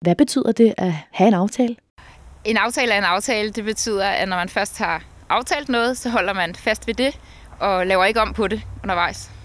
Hvad betyder det at have en aftale? En aftale er en aftale. Det betyder, at når man først har aftalt noget, så holder man fast ved det og laver ikke om på det undervejs.